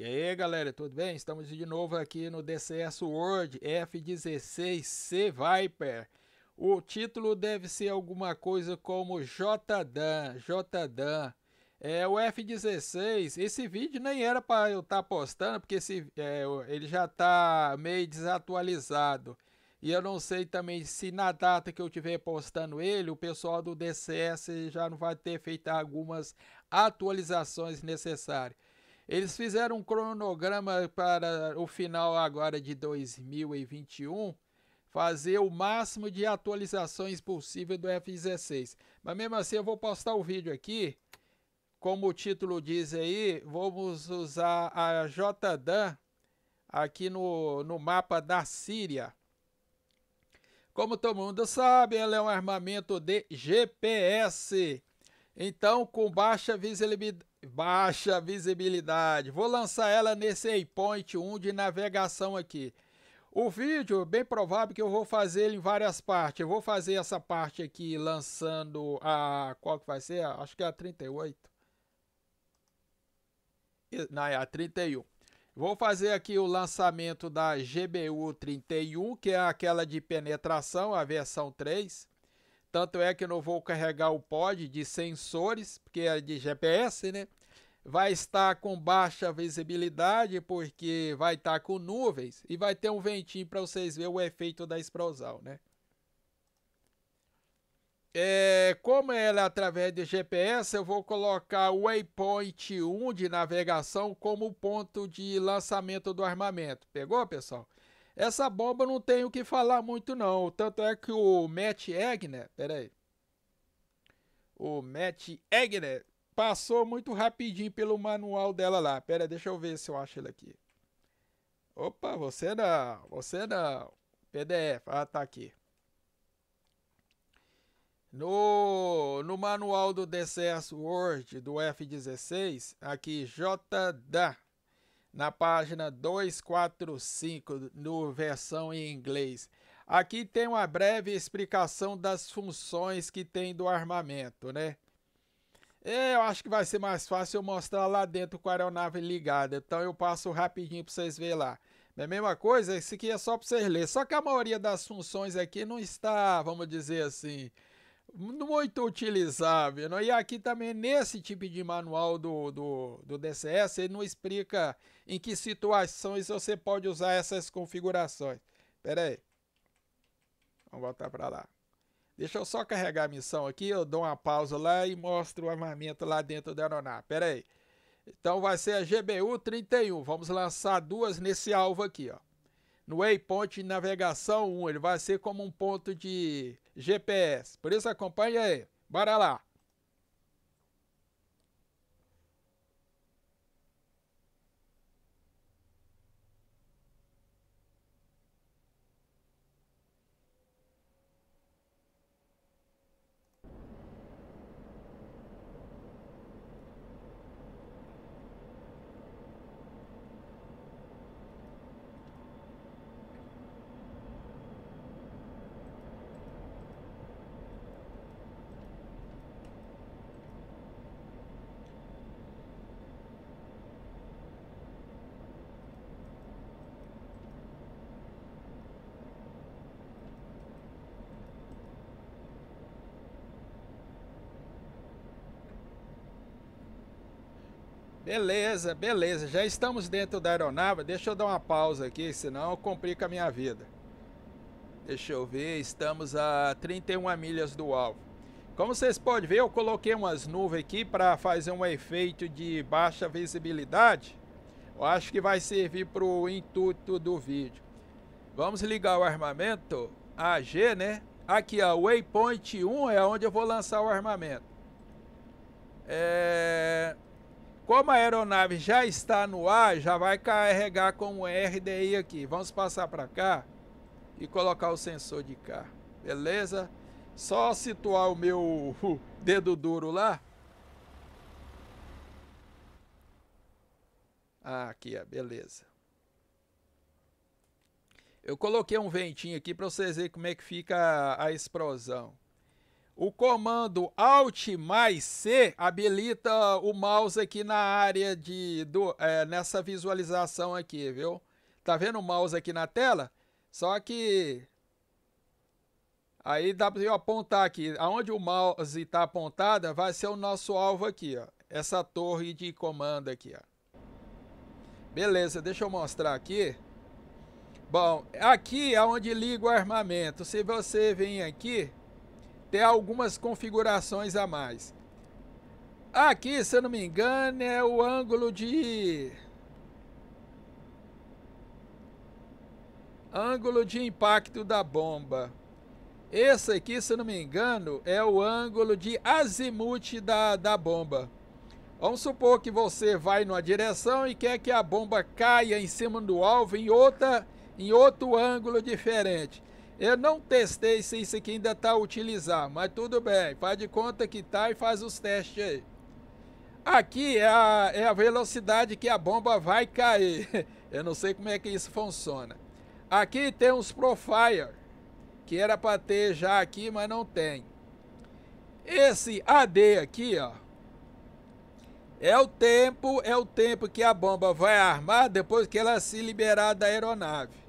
E aí galera, tudo bem? Estamos de novo aqui no DCS World F16C Viper. O título deve ser alguma coisa como JDAN, JDAN. É o F16, esse vídeo nem era para eu estar tá postando, porque esse, é, ele já está meio desatualizado. E eu não sei também se na data que eu estiver postando ele, o pessoal do DCS já não vai ter feito algumas atualizações necessárias. Eles fizeram um cronograma para o final agora de 2021 fazer o máximo de atualizações possível do F16. Mas mesmo assim eu vou postar o vídeo aqui. Como o título diz aí, vamos usar a JDAN aqui no, no mapa da Síria. Como todo mundo sabe, ela é um armamento de GPS. Então, com baixa visibilidade Baixa visibilidade. Vou lançar ela nesse waypoint 1 de navegação aqui. O vídeo, bem provável que eu vou fazer ele em várias partes. Eu vou fazer essa parte aqui lançando a... Qual que vai ser? Acho que é a 38. Não, é a 31. Vou fazer aqui o lançamento da GBU 31, que é aquela de penetração, a versão 3. Tanto é que eu não vou carregar o pod de sensores, porque é de GPS, né? Vai estar com baixa visibilidade, porque vai estar com nuvens e vai ter um ventinho para vocês verem o efeito da explosão, né? É, como ela é através de GPS, eu vou colocar o waypoint 1 de navegação como ponto de lançamento do armamento. Pegou, pessoal? Essa bomba não tem o que falar muito não, tanto é que o Matt Egner, pera aí, o Matt Egner passou muito rapidinho pelo manual dela lá. Pera, deixa eu ver se eu acho ele aqui. Opa, você não, você não. PDF, ah, tá aqui. No, no manual do DCS Word do F16, aqui JDA na página 245, no versão em inglês. Aqui tem uma breve explicação das funções que tem do armamento, né? É, eu acho que vai ser mais fácil eu mostrar lá dentro com é a aeronave ligada, então eu passo rapidinho para vocês verem lá. É a mesma coisa, esse aqui é só para vocês lerem, só que a maioria das funções aqui não está, vamos dizer assim, muito utilizável. E aqui também, nesse tipo de manual do, do, do DCS, ele não explica em que situações você pode usar essas configurações. peraí aí. Vamos voltar para lá. Deixa eu só carregar a missão aqui, eu dou uma pausa lá e mostro o armamento lá dentro da aeronave. peraí aí. Então vai ser a GBU-31. Vamos lançar duas nesse alvo aqui, ó no waypoint é navegação 1. Ele vai ser como um ponto de GPS. Por isso acompanha aí. Bora lá! Beleza, beleza. Já estamos dentro da aeronave. Deixa eu dar uma pausa aqui, senão complica a minha vida. Deixa eu ver, estamos a 31 milhas do alvo. Como vocês podem ver, eu coloquei umas nuvens aqui para fazer um efeito de baixa visibilidade. Eu acho que vai servir para o intuito do vídeo. Vamos ligar o armamento AG, né? Aqui, ó, Waypoint 1 é onde eu vou lançar o armamento. É... Como a aeronave já está no ar, já vai carregar com o RDI aqui. Vamos passar para cá e colocar o sensor de cá. Beleza? Só situar o meu dedo duro lá. Ah, aqui, beleza. Eu coloquei um ventinho aqui para vocês verem como é que fica a explosão. O comando Alt mais C habilita o mouse aqui na área de do, é, nessa visualização aqui, viu? Tá vendo o mouse aqui na tela? Só que aí dá para eu apontar aqui, aonde o mouse está apontado vai ser o nosso alvo aqui, ó. Essa torre de comando aqui, ó. Beleza, deixa eu mostrar aqui. Bom, aqui é onde liga o armamento. Se você vem aqui, tem algumas configurações a mais. Aqui, se eu não me engano, é o ângulo de... Ângulo de impacto da bomba. Esse aqui, se eu não me engano, é o ângulo de azimuth da, da bomba. Vamos supor que você vai numa direção e quer que a bomba caia em cima do alvo em, outra, em outro ângulo diferente. Eu não testei se isso aqui ainda está a utilizar, mas tudo bem. Faz de conta que tá e faz os testes aí. Aqui é a, é a velocidade que a bomba vai cair. Eu não sei como é que isso funciona. Aqui tem os Profire, que era para ter já aqui, mas não tem. Esse AD aqui, ó, é o tempo, é o tempo que a bomba vai armar depois que ela se liberar da aeronave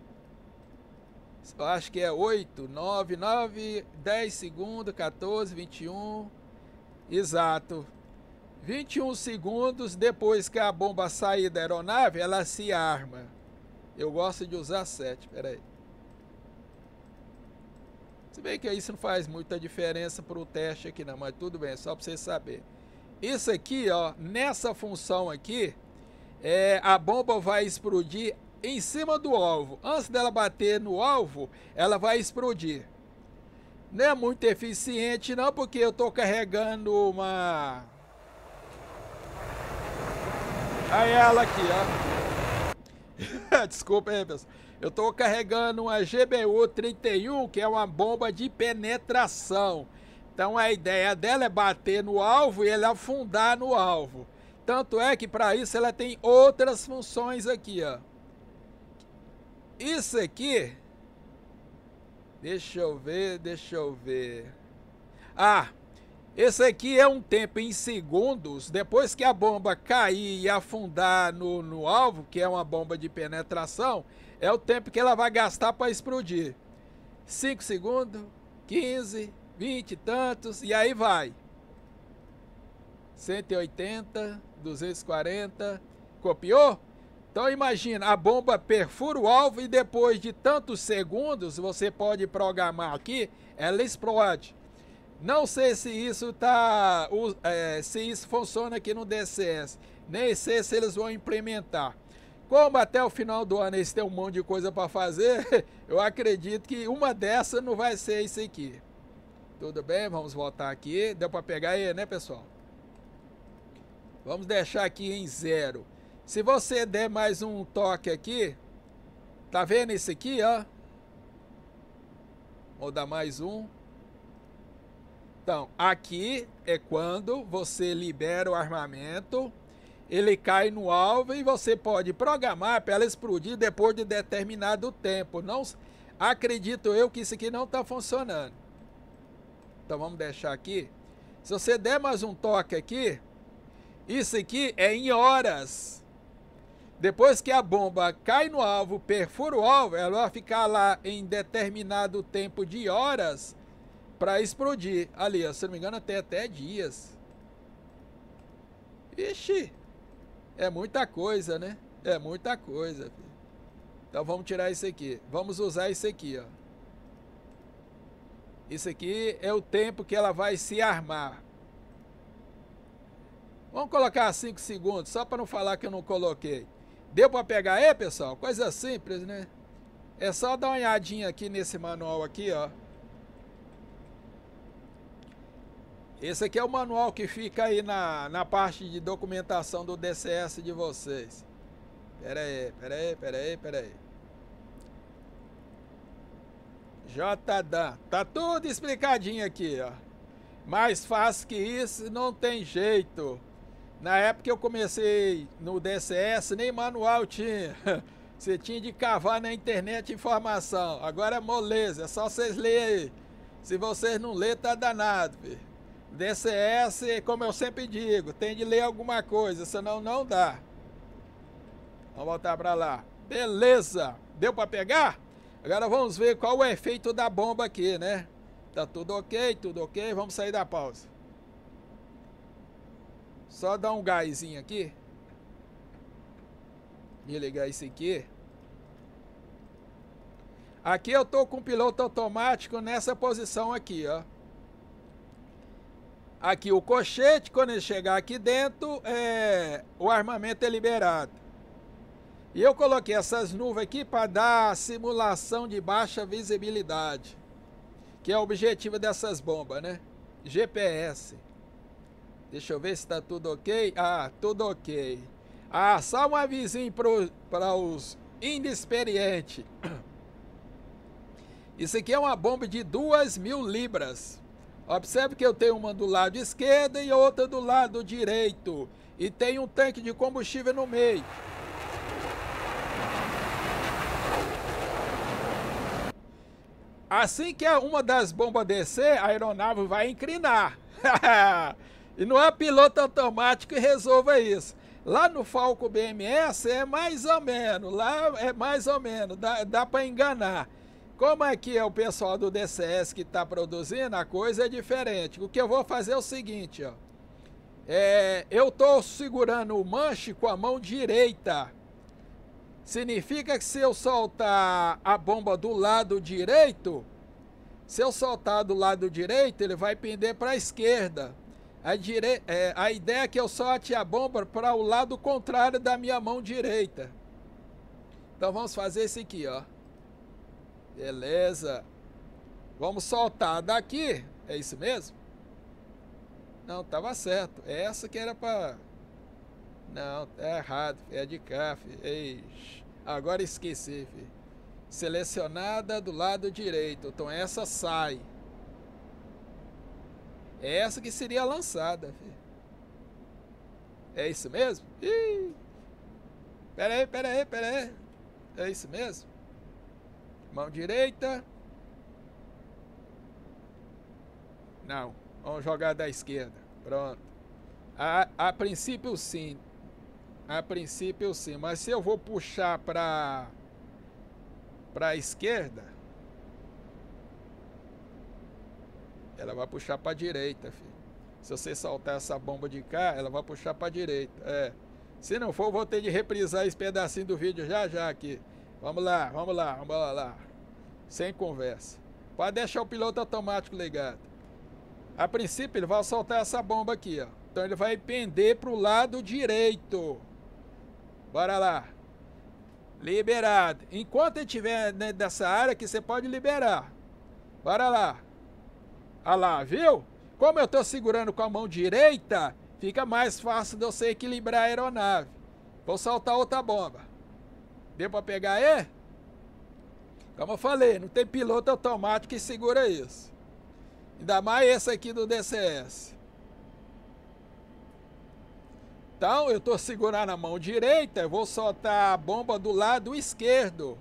eu acho que é 8, 9, 9, 10 segundos, 14, 21. Exato. 21 segundos depois que a bomba sair da aeronave, ela se arma. Eu gosto de usar 7, peraí. Se bem que isso não faz muita diferença para o teste aqui não, mas tudo bem, é só para vocês saberem. Isso aqui, ó, nessa função aqui, é, a bomba vai explodir em cima do alvo. Antes dela bater no alvo, ela vai explodir. Não é muito eficiente não, porque eu estou carregando uma... Aí ela aqui, ó. Desculpa aí, pessoal. Eu estou carregando uma GBU-31, que é uma bomba de penetração. Então a ideia dela é bater no alvo e ele afundar no alvo. Tanto é que para isso ela tem outras funções aqui, ó. Isso aqui. Deixa eu ver, deixa eu ver. Ah, esse aqui é um tempo em segundos, depois que a bomba cair e afundar no, no alvo, que é uma bomba de penetração, é o tempo que ela vai gastar para explodir. 5 segundos, 15, 20 e tantos, e aí vai. 180, 240, copiou? Então imagina, a bomba perfura o alvo e depois de tantos segundos, você pode programar aqui, ela explode. Não sei se isso tá, é, se isso funciona aqui no DCS, nem sei se eles vão implementar. Como até o final do ano eles têm um monte de coisa para fazer, eu acredito que uma dessa não vai ser isso aqui. Tudo bem, vamos voltar aqui. Deu para pegar aí, né, pessoal? Vamos deixar aqui em zero. Se você der mais um toque aqui, tá vendo esse aqui, ó? Vou dar mais um. Então, aqui é quando você libera o armamento, ele cai no alvo e você pode programar para ela explodir depois de determinado tempo. Não acredito eu que isso aqui não está funcionando. Então vamos deixar aqui. Se você der mais um toque aqui, isso aqui é em horas. Depois que a bomba cai no alvo, perfura o alvo, é ela vai ficar lá em determinado tempo de horas para explodir. Ali, ó, se não me engano, até até dias. Ixi, é muita coisa, né? É muita coisa. Então vamos tirar isso aqui. Vamos usar isso aqui, ó. Isso aqui é o tempo que ela vai se armar. Vamos colocar 5 segundos, só para não falar que eu não coloquei. Deu para pegar aí, pessoal? Coisa simples, né? É só dar uma olhadinha aqui nesse manual aqui, ó. Esse aqui é o manual que fica aí na, na parte de documentação do DCS de vocês. Pera aí, pera aí, pera aí, pera aí. JDAN. Tá tudo explicadinho aqui, ó. Mais fácil que isso não tem jeito. Na época que eu comecei no DCS, nem manual tinha. Você tinha de cavar na internet informação. Agora é moleza, é só vocês lerem aí. Se vocês não lerem, tá danado, filho. DCS, como eu sempre digo, tem de ler alguma coisa, senão não dá. Vamos voltar para lá. Beleza! Deu para pegar? Agora vamos ver qual é o efeito da bomba aqui, né? Tá tudo ok, tudo ok. Vamos sair da pausa. Só dar um gásinho aqui. e ligar isso aqui. Aqui eu tô com o piloto automático nessa posição aqui, ó. Aqui o cochete, quando ele chegar aqui dentro, é, o armamento é liberado. E eu coloquei essas nuvens aqui para dar simulação de baixa visibilidade, que é o objetivo dessas bombas, né? GPS. Deixa eu ver se tá tudo ok. Ah, tudo ok. Ah, só um avisinho para os inexperientes. Isso aqui é uma bomba de duas mil libras. Observe que eu tenho uma do lado esquerdo e outra do lado direito. E tem um tanque de combustível no meio. Assim que uma das bombas descer, a aeronave vai inclinar. E não há é piloto automático que resolva isso. Lá no Falco BMS é mais ou menos, lá é mais ou menos, dá, dá para enganar. Como aqui é o pessoal do DCS que está produzindo, a coisa é diferente. O que eu vou fazer é o seguinte, ó. É, eu estou segurando o manche com a mão direita. Significa que se eu soltar a bomba do lado direito, se eu soltar do lado direito, ele vai pender para a esquerda. A, dire... É, a ideia é que eu solte a bomba para o lado contrário da minha mão direita. Então vamos fazer isso aqui, ó. Beleza. Vamos soltar daqui. É isso mesmo? Não, tava certo. É essa que era para... Não, é errado. É de cá, filho. Agora esqueci, filho. Selecionada do lado direito. Então essa sai. É essa que seria lançada. É isso mesmo? Ih. Pera aí, pera aí, pera aí. É isso mesmo? Mão direita. Não. Vamos jogar da esquerda. Pronto. A, a princípio sim. A princípio sim. Mas se eu vou puxar para para a esquerda, ela vai puxar para a direita, filho. Se você soltar essa bomba de cá, ela vai puxar para a direita. É. Se não for, vou ter de reprisar esse pedacinho do vídeo já já aqui. Vamos lá, vamos lá, vamos lá. lá. Sem conversa. Pode deixar o piloto automático ligado. A princípio, ele vai soltar essa bomba aqui, ó. Então ele vai pender para o lado direito. Bora lá. Liberado. Enquanto ele estiver dentro né, dessa área que você pode liberar. Bora lá. Olha ah lá, viu? Como eu estou segurando com a mão direita, fica mais fácil de eu equilibrar a aeronave. Vou soltar outra bomba. Deu para pegar aí? Como eu falei, não tem piloto automático que segura isso. Ainda mais esse aqui do DCS. Então, eu estou segurando a mão direita, vou soltar a bomba do lado esquerdo.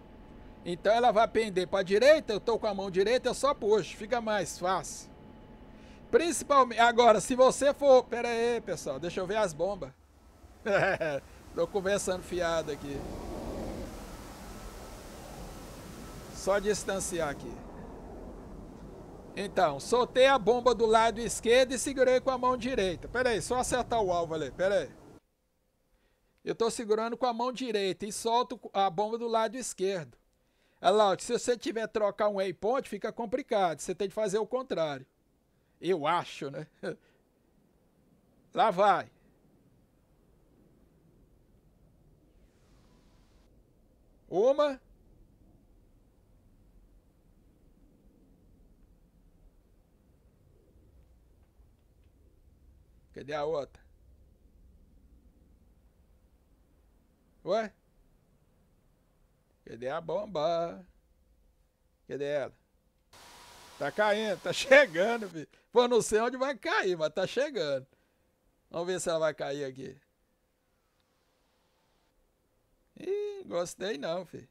Então ela vai pender para a direita, eu estou com a mão direita, eu só puxo, fica mais fácil. Principalmente, agora, se você for... Pera aí, pessoal, deixa eu ver as bombas. Estou conversando fiado aqui. Só distanciar aqui. Então, soltei a bomba do lado esquerdo e segurei com a mão direita. Pera aí, só acertar o alvo ali, pera aí. Eu estou segurando com a mão direita e solto a bomba do lado esquerdo. Olha lá, se você tiver trocar um waypoint, fica complicado. Você tem de fazer o contrário. Eu acho, né? Lá vai. Uma. Cadê a outra? Ué? Cadê a bomba? Cadê ela? Tá caindo, tá chegando, filho. Pô, não sei onde vai cair, mas tá chegando. Vamos ver se ela vai cair aqui. Ih, gostei não, filho.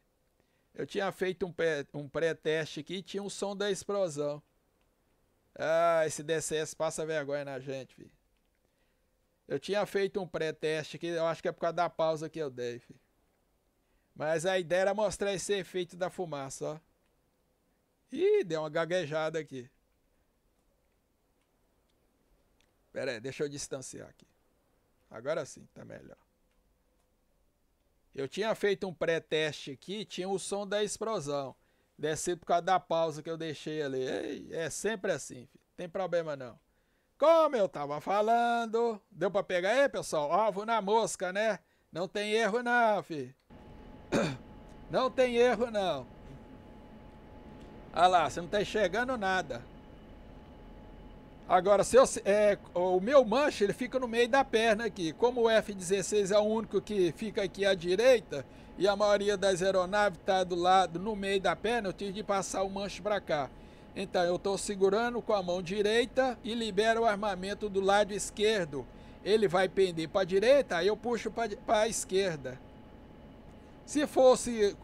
Eu tinha feito um, pré, um pré-teste aqui e tinha um som da explosão. Ah, esse DCS passa vergonha na gente, filho. Eu tinha feito um pré-teste aqui, eu acho que é por causa da pausa que eu dei, filho. Mas a ideia era mostrar esse efeito da fumaça, ó. Ih, deu uma gaguejada aqui. Pera aí, deixa eu distanciar aqui. Agora sim, tá melhor. Eu tinha feito um pré-teste aqui, tinha o som da explosão. Desci por causa da pausa que eu deixei ali. Ei, é sempre assim, filho. Tem problema não. Como eu tava falando, deu para pegar aí, pessoal? Alvo na mosca, né? Não tem erro não, filho. Não tem erro, não. Ah lá, você não está enxergando nada. Agora, se eu, é, o meu manche ele fica no meio da perna aqui. Como o F-16 é o único que fica aqui à direita e a maioria das aeronaves está do lado, no meio da perna, eu tive de passar o manche para cá. Então, eu estou segurando com a mão direita e libero o armamento do lado esquerdo. Ele vai pender para a direita, aí eu puxo para a esquerda. Se fosse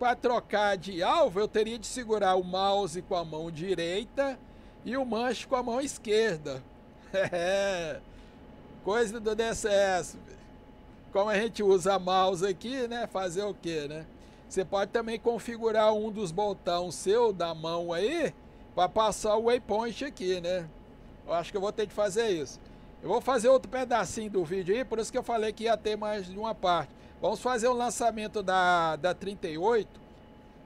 para trocar de alvo, eu teria de segurar o mouse com a mão direita e o manche com a mão esquerda. É, coisa do DCS. Como a gente usa mouse aqui, né? Fazer o quê, né? Você pode também configurar um dos botões seu da mão aí para passar o waypoint aqui, né? Eu acho que eu vou ter de fazer isso. Eu vou fazer outro pedacinho do vídeo aí, por isso que eu falei que ia ter mais de uma parte. Vamos fazer o um lançamento da, da 38.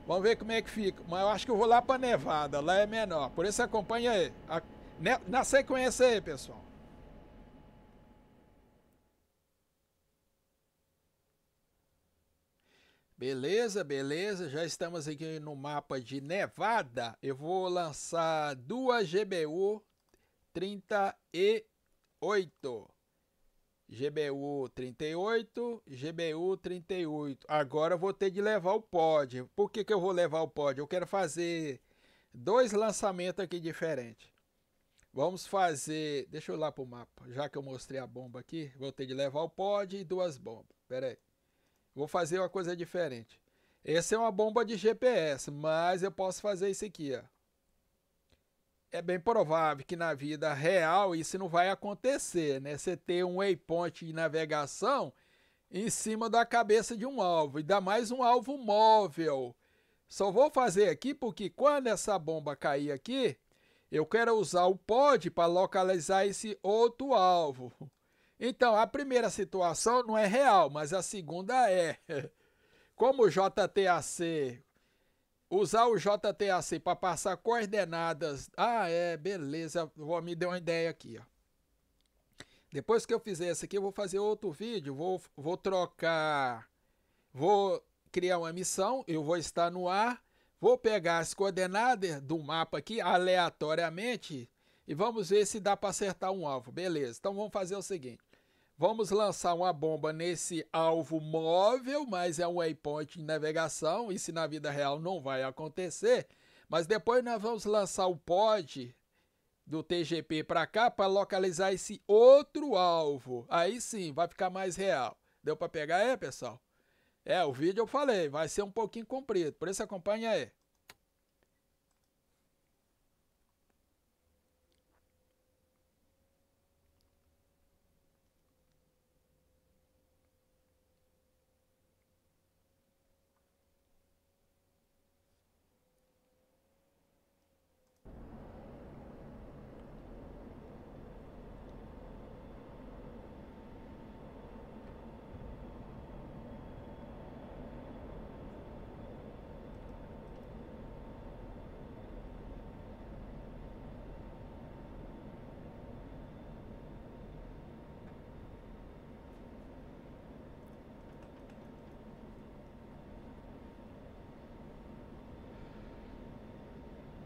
Vamos ver como é que fica. Mas eu acho que eu vou lá para Nevada, lá é menor. Por isso acompanha aí. A, ne, né, na sequência aí, pessoal. Beleza, beleza. Já estamos aqui no mapa de Nevada. Eu vou lançar duas GBU 38. GBU 38, GBU 38. Agora eu vou ter de levar o pod. Por que, que eu vou levar o pod? Eu quero fazer dois lançamentos aqui diferentes. Vamos fazer... Deixa eu ir lá pro mapa. Já que eu mostrei a bomba aqui, vou ter de levar o pod e duas bombas. Pera aí. Vou fazer uma coisa diferente. Essa é uma bomba de GPS, mas eu posso fazer isso aqui, ó é bem provável que na vida real isso não vai acontecer, né? Você ter um waypoint de navegação em cima da cabeça de um alvo, e dá mais um alvo móvel. Só vou fazer aqui porque quando essa bomba cair aqui, eu quero usar o pod para localizar esse outro alvo. Então, a primeira situação não é real, mas a segunda é. Como o JTAC Usar o JTAC para passar coordenadas. Ah, é, beleza. Vou me deu uma ideia aqui, ó. Depois que eu fizer esse aqui, eu vou fazer outro vídeo, vou, vou trocar, vou criar uma missão, eu vou estar no ar, vou pegar as coordenadas do mapa aqui aleatoriamente e vamos ver se dá para acertar um alvo. Beleza, então vamos fazer o seguinte. Vamos lançar uma bomba nesse alvo móvel, mas é um waypoint de navegação, isso na vida real não vai acontecer. Mas depois nós vamos lançar o pod do TGP para cá para localizar esse outro alvo. Aí sim, vai ficar mais real. Deu para pegar aí, é, pessoal? É, o vídeo eu falei, vai ser um pouquinho comprido, por isso acompanha aí.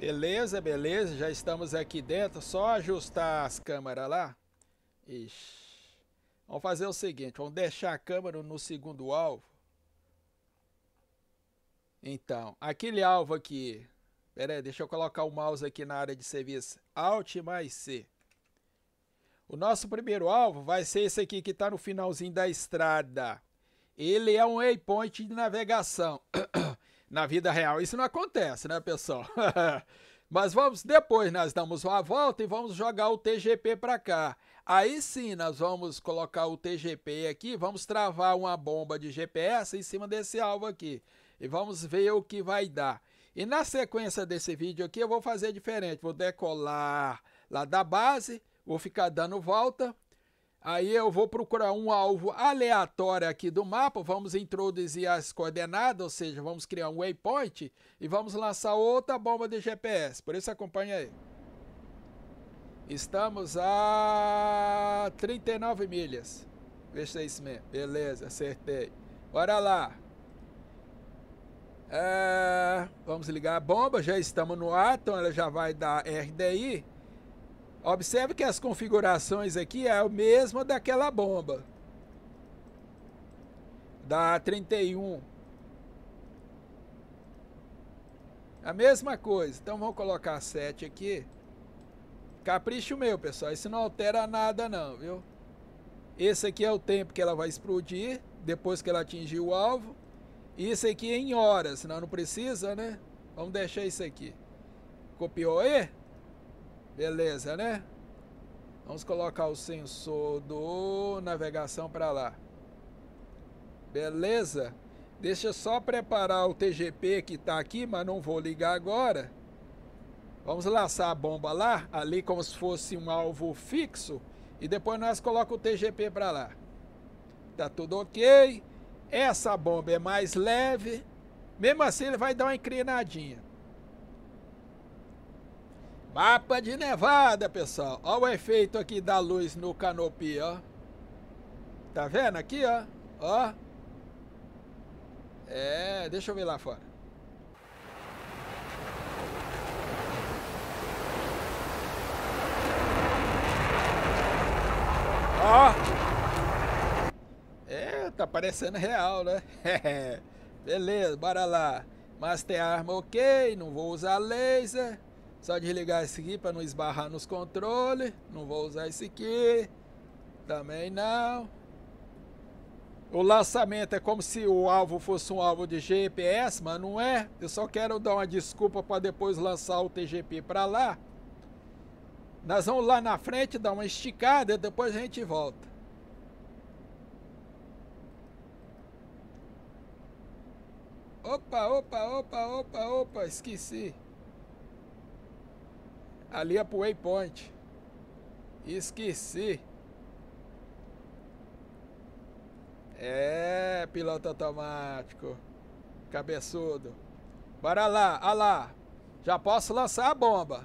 Beleza, beleza, já estamos aqui dentro, só ajustar as câmeras lá. Ixi. Vamos fazer o seguinte, vamos deixar a câmera no segundo alvo. Então, aquele alvo aqui, pera aí, deixa eu colocar o mouse aqui na área de serviço, Alt mais C. O nosso primeiro alvo vai ser esse aqui que está no finalzinho da estrada. Ele é um waypoint de navegação. Na vida real isso não acontece, né, pessoal? Mas vamos depois, nós damos uma volta e vamos jogar o TGP para cá. Aí sim, nós vamos colocar o TGP aqui, vamos travar uma bomba de GPS em cima desse alvo aqui. E vamos ver o que vai dar. E na sequência desse vídeo aqui, eu vou fazer diferente. Vou decolar lá da base, vou ficar dando volta Aí eu vou procurar um alvo aleatório aqui do mapa, vamos introduzir as coordenadas, ou seja, vamos criar um waypoint e vamos lançar outra bomba de GPS. Por isso acompanha aí. Estamos a 39 milhas. Vê se é isso mesmo. Beleza, acertei. Bora lá. É... Vamos ligar a bomba, já estamos no ar, então ela já vai dar RDI. Observe que as configurações aqui é a mesma daquela bomba. Da A31. A mesma coisa. Então vamos colocar 7 aqui. Capricho meu, pessoal. Isso não altera nada não, viu? Esse aqui é o tempo que ela vai explodir, depois que ela atingir o alvo. Isso aqui é em horas, senão não precisa, né? Vamos deixar isso aqui. Copiou aí? Beleza, né? Vamos colocar o sensor do navegação para lá. Beleza? Deixa eu só preparar o TGP que está aqui, mas não vou ligar agora. Vamos laçar a bomba lá, ali como se fosse um alvo fixo. E depois nós colocamos o TGP para lá. Tá tudo ok. Essa bomba é mais leve. Mesmo assim ele vai dar uma inclinadinha. Mapa de nevada, pessoal. Olha o efeito aqui da luz no canopy, ó. Tá vendo aqui, ó? Ó. É, deixa eu ver lá fora. Ó. É, tá parecendo real, né? Beleza, bora lá. Master Arma ok, não vou usar laser. Só desligar esse aqui para não esbarrar nos controles. Não vou usar esse aqui. Também não. O lançamento é como se o alvo fosse um alvo de GPS, mas não é. Eu só quero dar uma desculpa para depois lançar o TGP para lá. Nós vamos lá na frente dar uma esticada e depois a gente volta. Opa, opa, opa, opa, opa, esqueci ali é pro Waypoint. Esqueci. É, piloto automático. Cabeçudo. Bora lá, ah lá. Já posso lançar a bomba.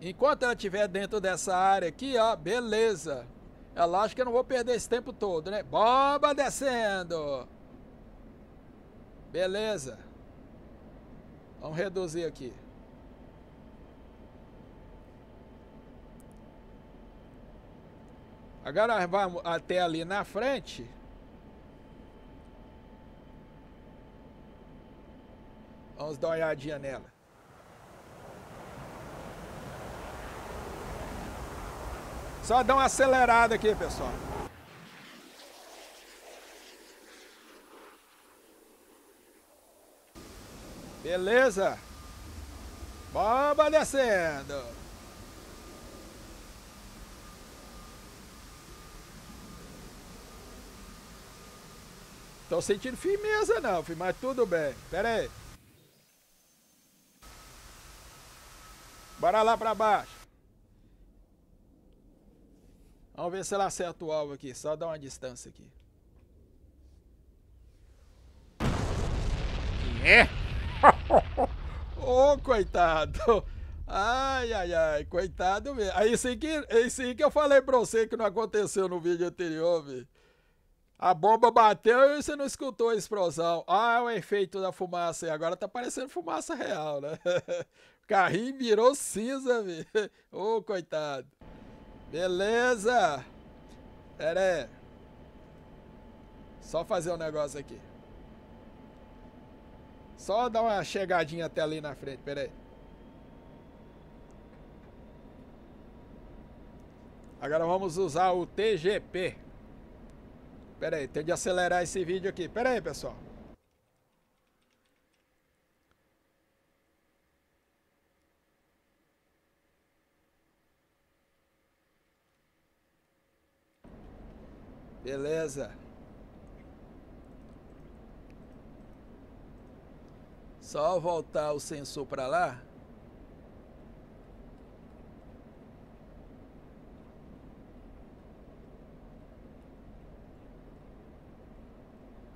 Enquanto ela estiver dentro dessa área aqui, ó, beleza. É lógico que eu não vou perder esse tempo todo, né? Bomba descendo. Beleza. Vamos reduzir aqui. Agora vamos até ali na frente. Vamos dar uma olhadinha nela. Só dá uma acelerada aqui, pessoal. Beleza? Bomba descendo. Tô sentindo firmeza não, filho, mas tudo bem. Pera aí. Bora lá pra baixo. Vamos ver se ela acerta o alvo aqui. Só dá uma distância aqui. É? Ô, oh, coitado. Ai, ai, ai. Coitado mesmo. É isso aí que, isso aí que eu falei pra você que não aconteceu no vídeo anterior, velho. A bomba bateu e você não escutou a explosão. Ah, o é efeito da fumaça. E agora tá parecendo fumaça real, né? O carrinho virou cinza, velho. Ô, oh, coitado. Beleza. Pera aí. Só fazer um negócio aqui. Só dar uma chegadinha até ali na frente. Pera aí. Agora vamos usar o TGP. Pera aí, tem de acelerar esse vídeo aqui. Pera aí, pessoal. Beleza. Só voltar o sensor para lá.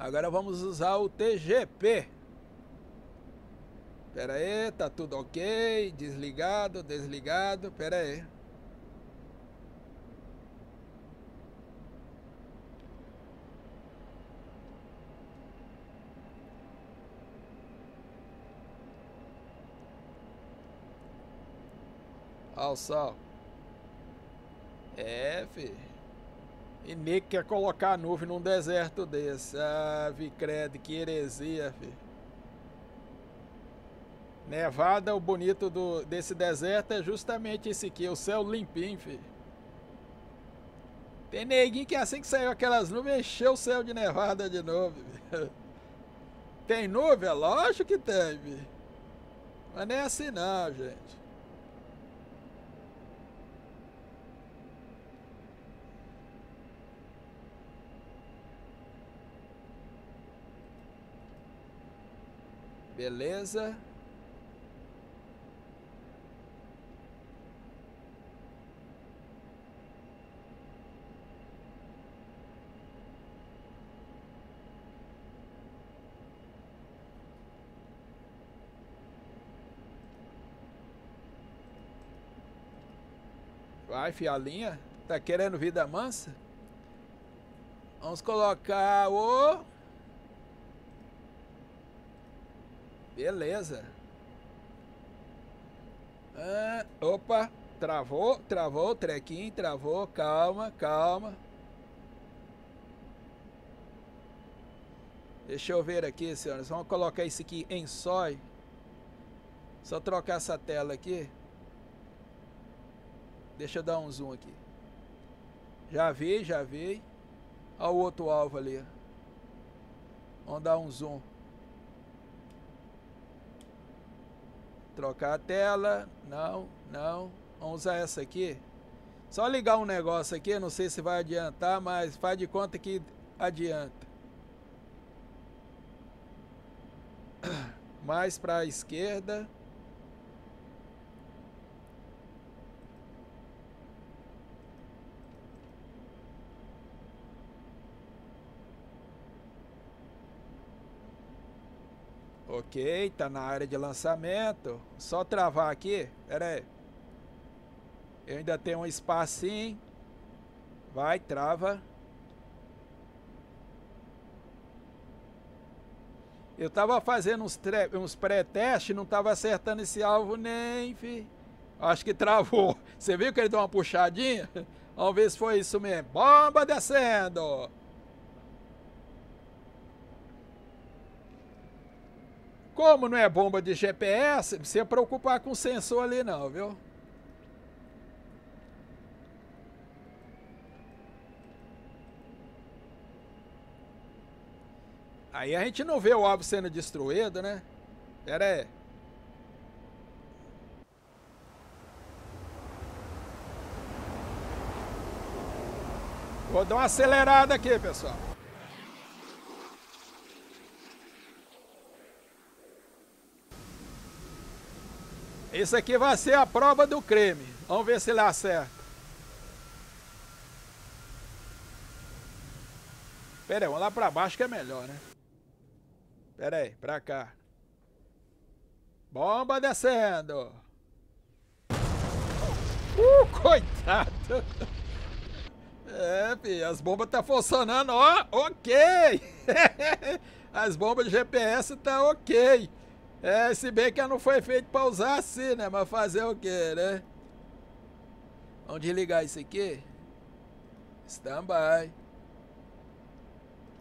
Agora vamos usar o TGP. Pera aí, tá tudo ok, desligado, desligado, pera aí. Olha o sol. É, filho. E nego quer colocar a nuvem num deserto desse. Ah, Vicred, que heresia, filho. Nevada, o bonito do, desse deserto é justamente esse aqui, o céu limpinho, filho. Tem neguinho que assim que saiu aquelas nuvens, encheu o céu de nevada de novo. Filho. Tem nuvem? Lógico que tem, filho. Mas nem é assim não, gente. Beleza? Vai, fialinha. Tá querendo vida mansa? Vamos colocar o... Beleza. Ah, opa, travou, travou o trequinho, travou. Calma, calma. Deixa eu ver aqui, senhoras. Vamos colocar isso aqui em sói. Só trocar essa tela aqui. Deixa eu dar um zoom aqui. Já vi, já vi. Olha o outro alvo ali. Vamos dar um zoom. Trocar a tela. Não, não. Vamos usar essa aqui. Só ligar um negócio aqui, não sei se vai adiantar, mas faz de conta que adianta. Mais para a esquerda. Ok, tá na área de lançamento. Só travar aqui. Pera aí. Eu ainda tenho um espacinho. Vai, trava. Eu tava fazendo uns, uns pré-testes, não tava acertando esse alvo nem, fi. Acho que travou. Você viu que ele deu uma puxadinha? Vamos ver se foi isso mesmo. Bomba descendo! Como não é bomba de GPS, não precisa preocupar com o sensor ali não, viu? Aí a gente não vê o óbvio sendo destruído, né? Pera aí. Vou dar uma acelerada aqui, pessoal. Isso aqui vai ser a prova do creme. Vamos ver se ele acerta. Pera aí, vamos lá pra baixo que é melhor, né? Pera aí, pra cá. Bomba descendo. Uh, coitado. É, filho, as bombas tá funcionando, ó, ok. As bombas de GPS tá ok. É, se bem que ela não foi feito pra usar assim, né? Mas fazer o quê, né? Vamos desligar isso aqui. Standby.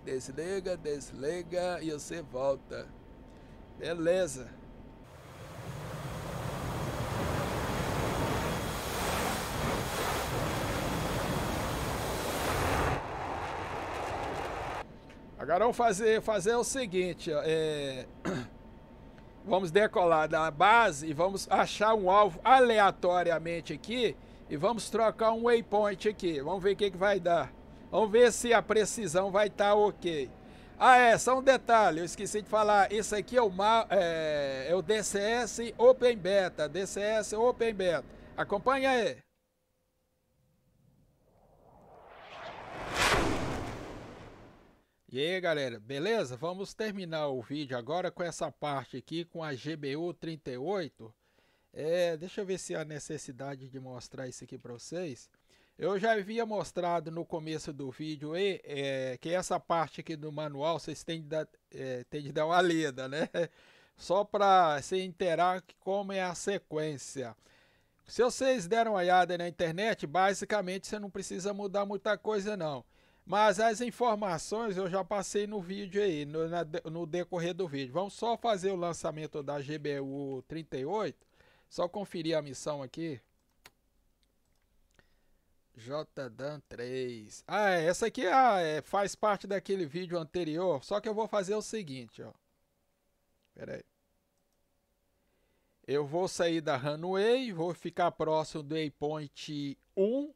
Desliga, desliga e você volta. Beleza. Agora vamos fazer, fazer o seguinte, ó, é... Vamos decolar da base e vamos achar um alvo aleatoriamente aqui e vamos trocar um waypoint aqui. Vamos ver o que, que vai dar. Vamos ver se a precisão vai estar tá ok. Ah, é, só um detalhe, eu esqueci de falar. Isso aqui é o, é, é o DCS Open Beta. DCS Open Beta. Acompanha aí. E aí galera, beleza? Vamos terminar o vídeo agora com essa parte aqui com a GBU 38 é, Deixa eu ver se há necessidade de mostrar isso aqui para vocês Eu já havia mostrado no começo do vídeo é, que essa parte aqui do manual vocês têm de dar, é, têm de dar uma lida, né? Só para se interar como é a sequência se vocês deram uma olhada na internet, basicamente você não precisa mudar muita coisa não. Mas as informações eu já passei no vídeo aí, no, na, no decorrer do vídeo. Vamos só fazer o lançamento da GBU 38. Só conferir a missão aqui. JDAN 3. Ah, é, essa aqui ah, é, faz parte daquele vídeo anterior. Só que eu vou fazer o seguinte, ó. Pera aí. Eu vou sair da runway, vou ficar próximo do waypoint 1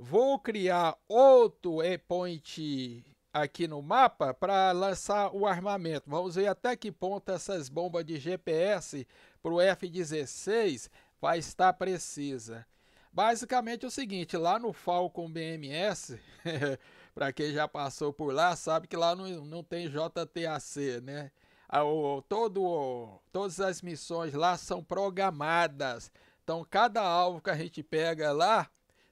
Vou criar outro e-point aqui no mapa para lançar o armamento. Vamos ver até que ponto essas bombas de GPS para o F-16 vai estar precisa. Basicamente é o seguinte, lá no Falcon BMS, para quem já passou por lá, sabe que lá não, não tem JTAC, né? Ah, o, todo, todas as missões lá são programadas. Então, cada alvo que a gente pega lá,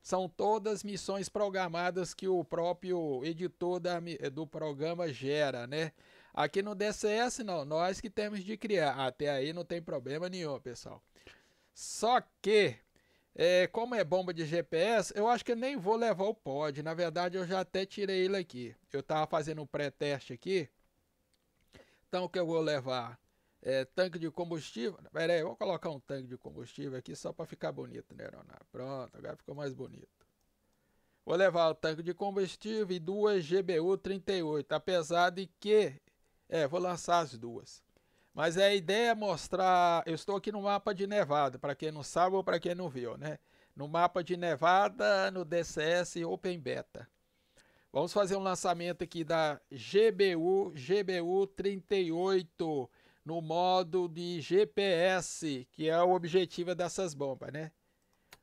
são todas missões programadas que o próprio editor da, eh, do programa gera, né? Aqui no DCS não, nós que temos de criar. Até aí não tem problema nenhum, pessoal. Só que, é, como é bomba de GPS, eu acho que eu nem vou levar o pod. Na verdade, eu já até tirei ele aqui. Eu tava fazendo um pré-teste aqui. Então, o que eu vou levar? É, tanque de combustível. Pera aí, vou colocar um tanque de combustível aqui só para ficar bonito, né, Leonardo? Pronto, agora ficou mais bonito. Vou levar o tanque de combustível e duas GBU 38, apesar de que... É, vou lançar as duas. Mas a ideia é mostrar... Eu estou aqui no mapa de Nevada, para quem não sabe ou para quem não viu, né? No mapa de Nevada, no DCS Open Beta. Vamos fazer um lançamento aqui da GBU, GBU 38 no modo de GPS, que é o objetivo dessas bombas, né?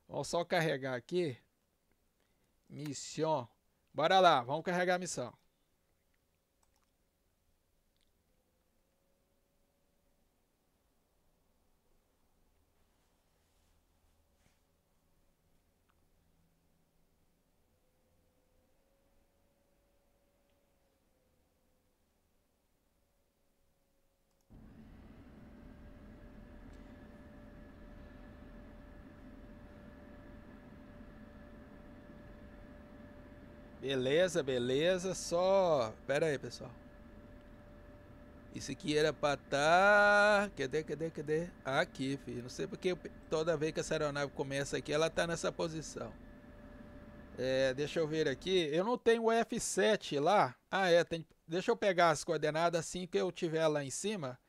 Vamos só carregar aqui. Missão. Bora lá, vamos carregar a missão. Beleza, beleza. Só. Pera aí, pessoal. Isso aqui era pra tá. Cadê, cadê, cadê? Aqui, filho. Não sei porque toda vez que essa aeronave começa aqui, ela tá nessa posição. É, deixa eu ver aqui. Eu não tenho o F7 lá. Ah, é. Tem... Deixa eu pegar as coordenadas assim que eu tiver lá em cima.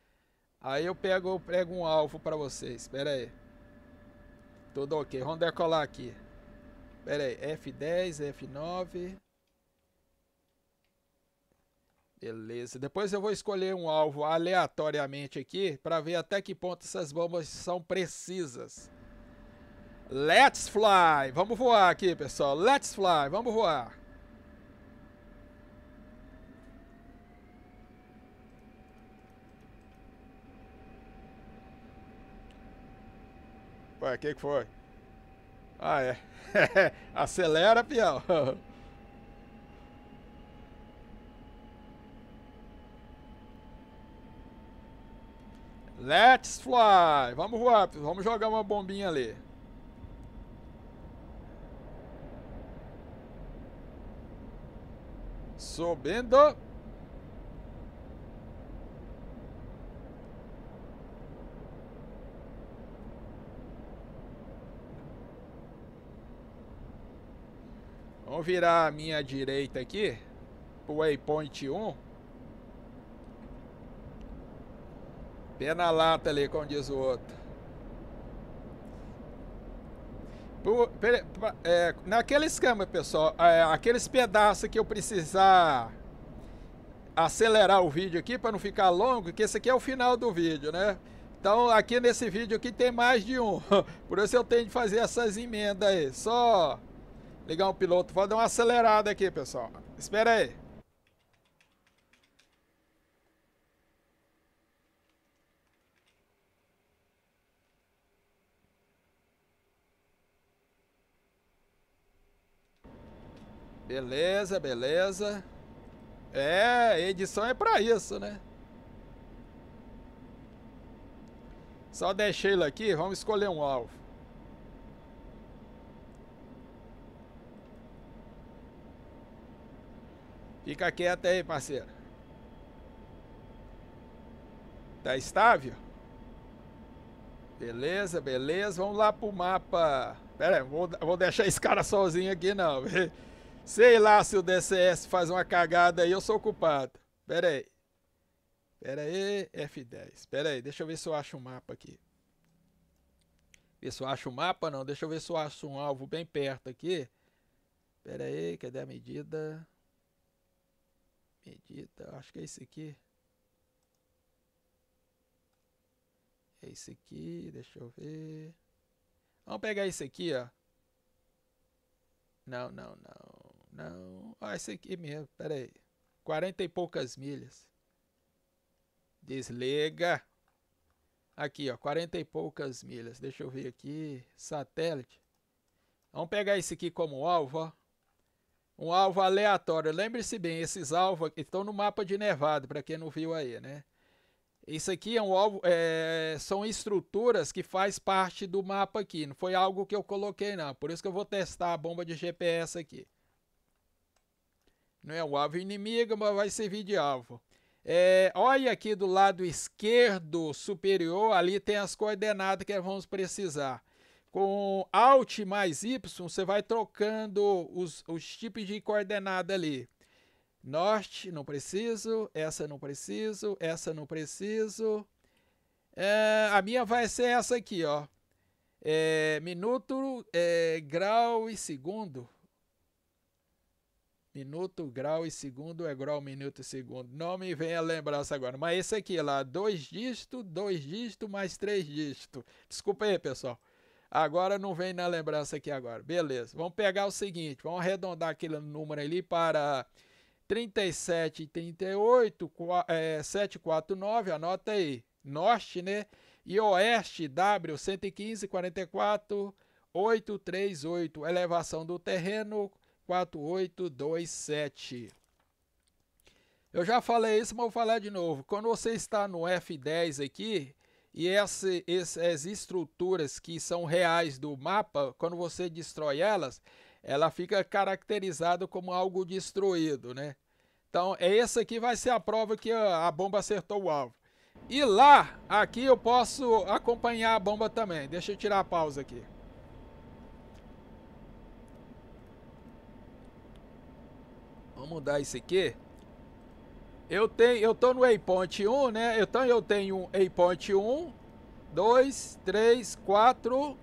Aí eu pego, eu pego um alvo pra vocês. Pera aí. Tudo ok. Vamos decolar aqui. Pera aí. F10, F9. Beleza. Depois eu vou escolher um alvo aleatoriamente aqui para ver até que ponto essas bombas são precisas. Let's fly! Vamos voar aqui, pessoal. Let's fly! Vamos voar! Ué, o que, que foi? Ah, é. Acelera, peão. Let's fly! Vamos voar, vamos jogar uma bombinha ali. Subindo. Vamos virar a minha direita aqui. O waypoint 1. Pé na lata ali, como diz o outro. Por, per, é, naquele esquema, pessoal, é, aqueles pedaços que eu precisar acelerar o vídeo aqui para não ficar longo, que esse aqui é o final do vídeo, né? Então, aqui nesse vídeo aqui tem mais de um. Por isso eu tenho de fazer essas emendas aí. Só ligar um piloto. Vou dar uma acelerada aqui, pessoal. Espera aí. Beleza, beleza. É, edição é pra isso, né? Só deixei ele aqui, vamos escolher um alvo. Fica quieto aí, parceiro. Tá estável? Beleza, beleza. Vamos lá pro mapa. Pera aí, vou, vou deixar esse cara sozinho aqui não. Sei lá se o DCS faz uma cagada aí, eu sou culpado. Pera aí. Pera aí, F10. Pera aí, deixa eu ver se eu acho o um mapa aqui. Ver se eu acho o um mapa, não. Deixa eu ver se eu acho um alvo bem perto aqui. Pera aí, cadê a medida? Medida, acho que é esse aqui. É esse aqui, deixa eu ver. Vamos pegar esse aqui, ó. Não, não, não. Não, ah, esse aqui mesmo, pera aí. 40 e poucas milhas. Desliga. Aqui, ó, 40 e poucas milhas. Deixa eu ver aqui, satélite. Vamos pegar esse aqui como alvo, ó. Um alvo aleatório. Lembre-se bem, esses alvos aqui estão no mapa de Nevado, para quem não viu aí, né? Isso aqui é um alvo, é, são estruturas que faz parte do mapa aqui. Não foi algo que eu coloquei, não. Por isso que eu vou testar a bomba de GPS aqui. Não é o alvo inimigo, mas vai servir de alvo. É, olha aqui do lado esquerdo superior, ali tem as coordenadas que vamos precisar. Com Alt mais Y, você vai trocando os, os tipos de coordenada ali. Norte, não preciso. Essa não preciso. Essa não preciso. É, a minha vai ser essa aqui, ó. É, minuto, é, grau e segundo. Minuto, grau e segundo é grau, minuto e segundo. Não me vem a lembrança agora. Mas esse aqui lá, dois dígitos, dois dígitos, mais três dígitos. Desculpa aí, pessoal. Agora não vem na lembrança aqui agora. Beleza. Vamos pegar o seguinte. Vamos arredondar aquele número ali para 37, 38, 4, 749. Anota aí. Norte, né? E oeste, W, 115, 44, 838. Elevação do terreno, 4827. Eu já falei isso, mas vou falar de novo. Quando você está no F10 aqui, e esse, essas estruturas que são reais do mapa, quando você destrói elas, ela fica caracterizada como algo destruído, né? Então, é essa aqui vai ser a prova que a, a bomba acertou o alvo. E lá, aqui eu posso acompanhar a bomba também. Deixa eu tirar a pausa aqui. Vamos mudar isso aqui. Eu tenho, eu tô no waypoint 1, né? Então eu tenho um waypoint 1, 2, 3, 4,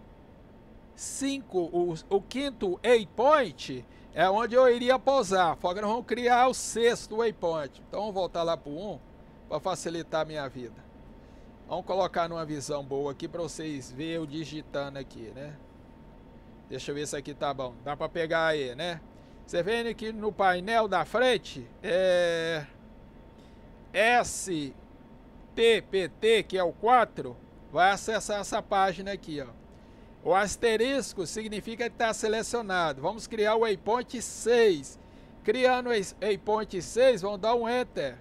5. O, quinto waypoint é onde eu iria pousar. Agora nós vamos criar o sexto waypoint. Então vamos voltar lá pro 1 para facilitar a minha vida. Vamos colocar numa visão boa aqui para vocês verem eu digitando aqui, né? Deixa eu ver se aqui tá bom. Dá para pegar aí, né? Você vê né, que no painel da frente, é STPT, que é o 4, vai acessar essa página aqui, ó. O asterisco significa que está selecionado. Vamos criar o waypoint 6. Criando o waypoint 6, vamos dar um Enter.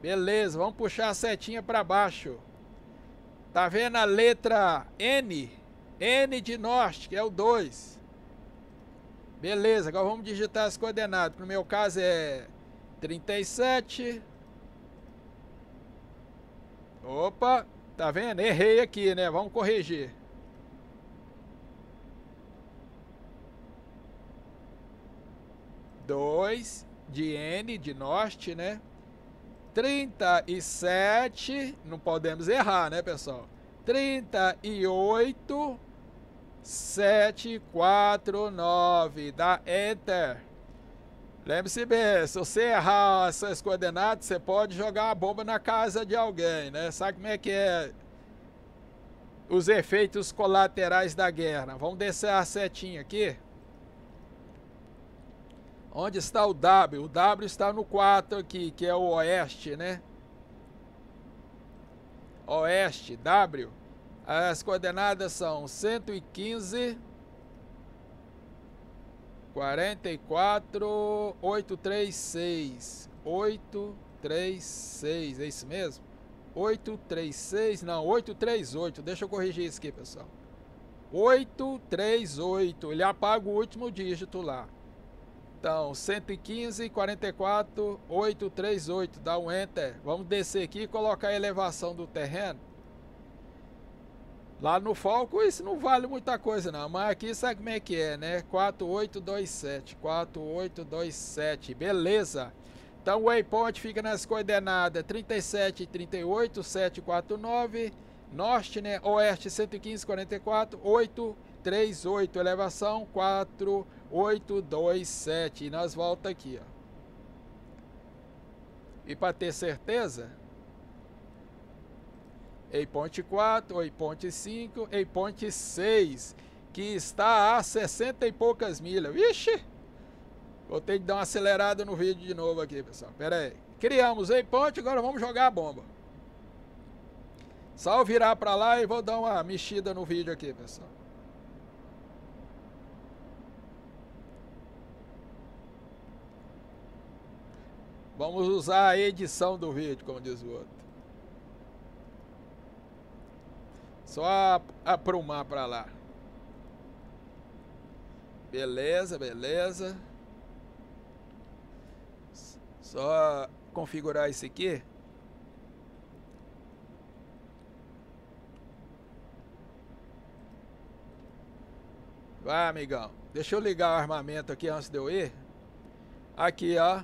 Beleza, vamos puxar a setinha para baixo. Tá vendo a letra N? N de norte, que é o 2. Beleza, agora vamos digitar as coordenadas. No meu caso é 37. Opa, tá vendo? Errei aqui, né? Vamos corrigir. Dois de N, de norte, né? 37, não podemos errar, né, pessoal? 38 749. Dá Enter. Lembre-se bem, se você errar essas coordenadas, você pode jogar a bomba na casa de alguém, né? Sabe como é que é os efeitos colaterais da guerra? Vamos descer a setinha aqui. Onde está o W? O W está no 4 aqui, que é o oeste, né? Oeste, W. As coordenadas são 115 44 836 836, é isso mesmo? 836, não, 838. Deixa eu corrigir isso aqui, pessoal. 838. Ele apaga o último dígito lá. Então, 115, 44, 838. Dá um enter. Vamos descer aqui e colocar a elevação do terreno. Lá no Falco isso não vale muita coisa não, mas aqui sabe como é que é, né? 4827, 4827, beleza. Então o waypoint fica nas coordenadas 37, 38, 749, norte, né? Oeste 115, 44, 8, elevação 4827. E nós volta aqui, ó. E para ter certeza, Waypoint 4, Waypoint 5, Waypoint 6, que está a 60 e poucas milhas. Vixe! Vou ter que dar uma acelerada no vídeo de novo aqui, pessoal. Pera aí. Criamos Waypoint, agora vamos jogar a bomba. Só virar para lá e vou dar uma mexida no vídeo aqui, pessoal. Vamos usar a edição do vídeo, como diz o outro. Só aprumar para lá. Beleza, beleza. Só configurar isso aqui. Vai, amigão. Deixa eu ligar o armamento aqui antes de eu ir. Aqui, ó.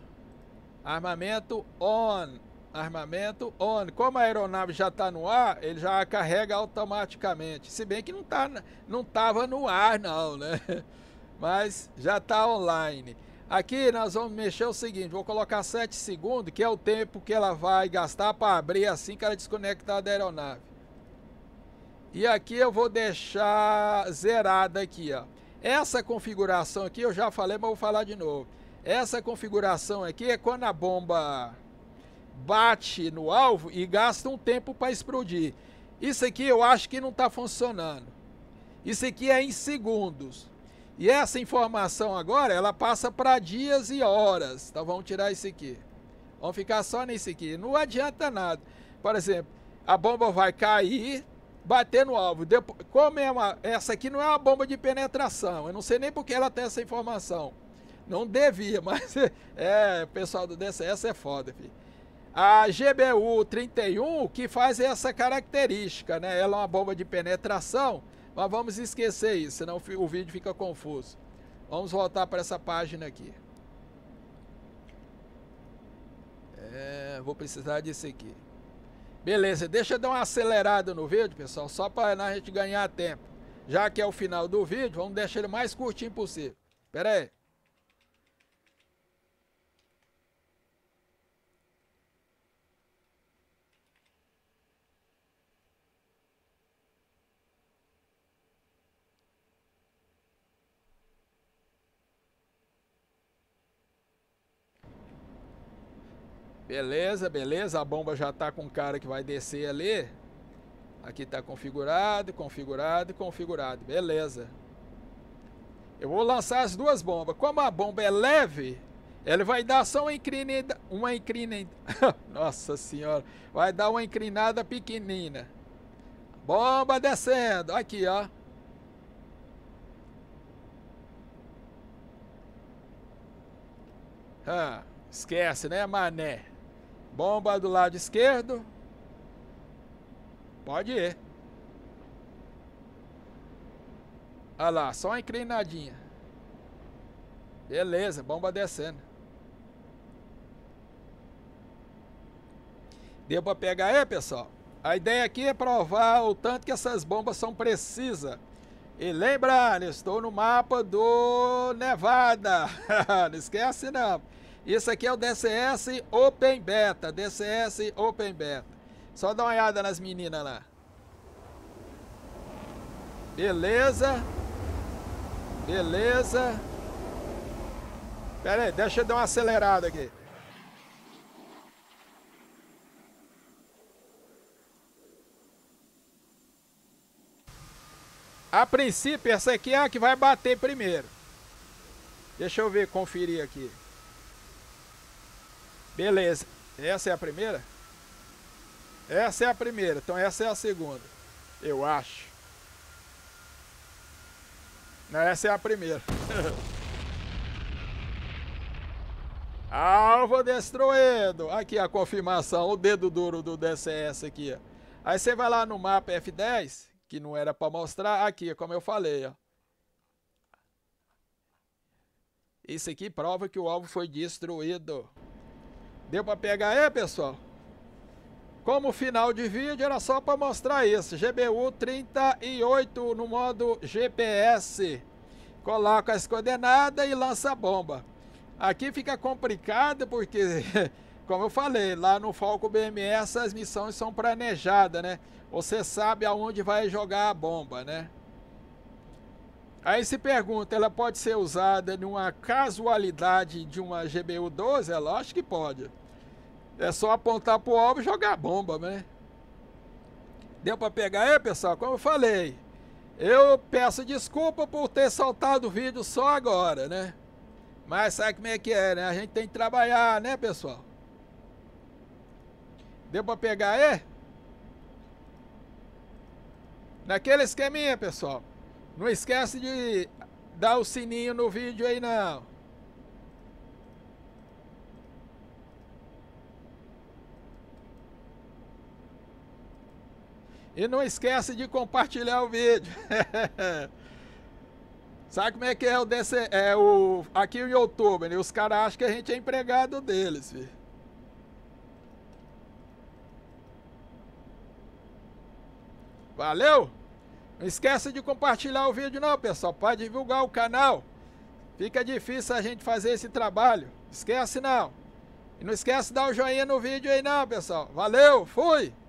Armamento on. Armamento ON. Como a aeronave já está no ar, ele já carrega automaticamente. Se bem que não tá, não estava no ar, não, né? Mas já está online. Aqui nós vamos mexer o seguinte, vou colocar 7 segundos, que é o tempo que ela vai gastar para abrir assim que ela desconectar da aeronave. E aqui eu vou deixar zerada aqui, ó. Essa configuração aqui eu já falei, mas vou falar de novo. Essa configuração aqui é quando a bomba bate no alvo e gasta um tempo para explodir. Isso aqui eu acho que não está funcionando. Isso aqui é em segundos. E essa informação agora, ela passa para dias e horas. Então vamos tirar isso aqui. Vamos ficar só nesse aqui. Não adianta nada. Por exemplo, a bomba vai cair, bater no alvo. Depois, como é uma, essa aqui não é uma bomba de penetração. Eu não sei nem porque ela tem essa informação. Não devia, mas é, pessoal do DCS é foda, filho a GBU-31 que faz é essa característica, né? Ela é uma bomba de penetração, mas vamos esquecer isso, senão o vídeo fica confuso. Vamos voltar para essa página aqui. É, vou precisar disso aqui. Beleza, deixa eu dar uma acelerada no vídeo, pessoal, só para a gente ganhar tempo. Já que é o final do vídeo, vamos deixar ele mais curtinho possível. Pera aí. Beleza, beleza. A bomba já está com o cara que vai descer ali. Aqui está configurado, configurado, configurado. Beleza. Eu vou lançar as duas bombas. Como a bomba é leve, ele vai dar só uma inclinada, uma inclinada. nossa senhora, vai dar uma inclinada pequenina. Bomba descendo, aqui ó. Ah, esquece né, mané? Bomba do lado esquerdo. Pode ir. Olha lá, só uma inclinadinha. Beleza, bomba descendo. Deu para pegar aí, pessoal? A ideia aqui é provar o tanto que essas bombas são precisas. E lembrando, estou no mapa do Nevada. não esquece não. Isso aqui é o DCS Open Beta, DCS Open Beta. Só dá uma olhada nas meninas lá. Beleza. Beleza. Pera aí, deixa eu dar uma acelerada aqui. A princípio, essa aqui é a que vai bater primeiro. Deixa eu ver, conferir aqui. Beleza. Essa é a primeira? Essa é a primeira. Então essa é a segunda. Eu acho. Não, essa é a primeira. Alvo destruído. Aqui a confirmação, o dedo duro do DCS aqui. Ó. Aí você vai lá no mapa F10, que não era para mostrar. Aqui, como eu falei, ó. Isso aqui prova que o alvo foi destruído. Deu para pegar aí, é, pessoal? Como final de vídeo, era só para mostrar isso. GBU 38 no modo GPS. Coloca as coordenadas e lança a bomba. Aqui fica complicado porque, como eu falei, lá no Falco BMS as missões são planejadas, né? Você sabe aonde vai jogar a bomba, né? Aí se pergunta, ela pode ser usada numa casualidade de uma GBU 12? É lógico que pode. É só apontar pro alvo e jogar a bomba, né? Deu para pegar aí, pessoal? Como eu falei, eu peço desculpa por ter soltado o vídeo só agora, né? Mas sabe como é que é, né? A gente tem que trabalhar, né, pessoal? Deu para pegar aí? Naquele esqueminha, pessoal. Não esquece de dar o sininho no vídeo aí, não. E não esquece de compartilhar o vídeo. Sabe como é que é o, DC? é o aqui o YouTube, né? Os caras acham que a gente é empregado deles, Valeu? Não esquece de compartilhar o vídeo não, pessoal, para divulgar o canal. Fica difícil a gente fazer esse trabalho. Esquece não. E não esquece de dar o joinha no vídeo aí não, pessoal. Valeu, fui!